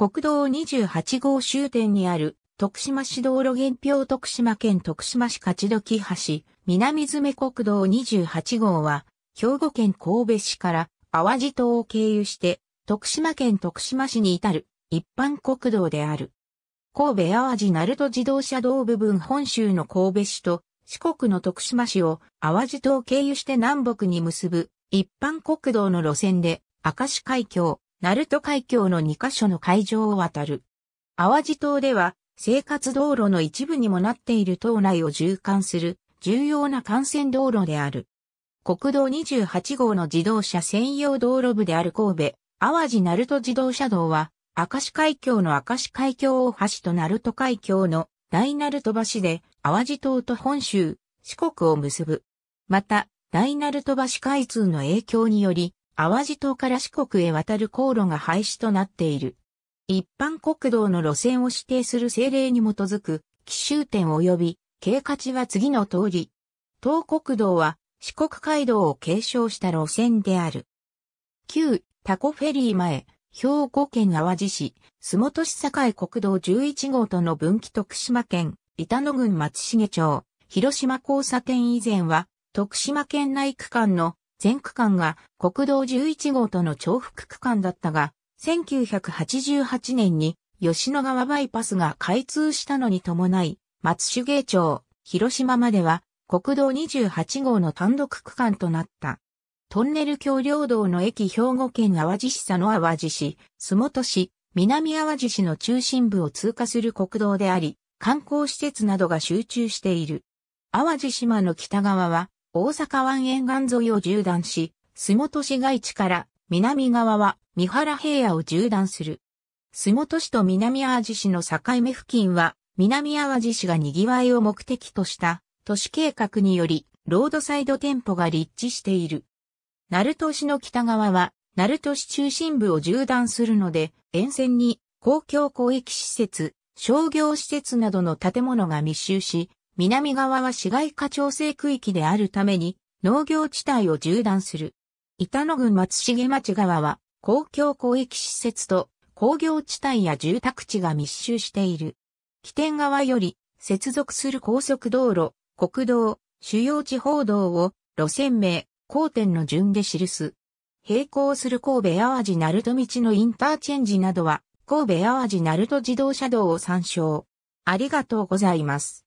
国道28号終点にある徳島市道路原表徳島県徳島市勝どき橋南詰国道28号は兵庫県神戸市から淡路島を経由して徳島県徳島市に至る一般国道である。神戸淡路鳴門自動車道部分本州の神戸市と四国の徳島市を淡路島を経由して南北に結ぶ一般国道の路線で明石海峡、鳴門海峡の2カ所の海上を渡る。淡路島では、生活道路の一部にもなっている島内を縦貫する重要な幹線道路である。国道28号の自動車専用道路部である神戸、淡路鳴門自動車道は、明石海峡の明石海峡大橋と鳴門海峡の大鳴門橋で、淡路島と本州、四国を結ぶ。また、大鳴門橋開通の影響により、淡路島から四国へ渡る航路が廃止となっている。一般国道の路線を指定する政令に基づく、奇襲点及び、経過値は次の通り。東国道は、四国街道を継承した路線である。旧、タコフェリー前、兵庫県淡路市、洲本市境国道11号との分岐徳島県、板野郡松重町、広島交差点以前は、徳島県内区間の全区間が国道11号との重複区間だったが、1988年に吉野川バイパスが開通したのに伴い、松茂町、広島までは国道28号の単独区間となった。トンネル橋梁道の駅兵庫県淡路市佐野淡路市、洲本市、南淡路市の中心部を通過する国道であり、観光施設などが集中している。淡路島の北側は大阪湾沿岸沿いを縦断し、洲本市街地から南側は三原平野を縦断する。洲本市と南淡路市の境目付近は、南淡路市が賑わいを目的とした都市計画により、ロードサイド店舗が立地している。鳴門市の北側は、鳴門市中心部を縦断するので、沿線に公共公益施設、商業施設などの建物が密集し、南側は市街化調整区域であるために農業地帯を縦断する。板野郡松重町側は公共交易施設と工業地帯や住宅地が密集している。起点側より接続する高速道路、国道、主要地方道を路線名、交点の順で記す。並行する神戸淡路鳴門道のインターチェンジなどは神戸淡路鳴門自動車道を参照。ありがとうございます。